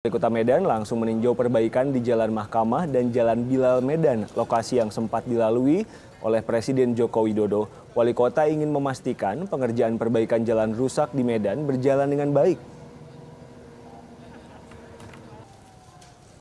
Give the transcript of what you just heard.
Wali Kota Medan langsung meninjau perbaikan di Jalan Mahkamah dan Jalan Bilal Medan, lokasi yang sempat dilalui oleh Presiden Joko Widodo. Wali kota ingin memastikan pengerjaan perbaikan jalan rusak di Medan berjalan dengan baik.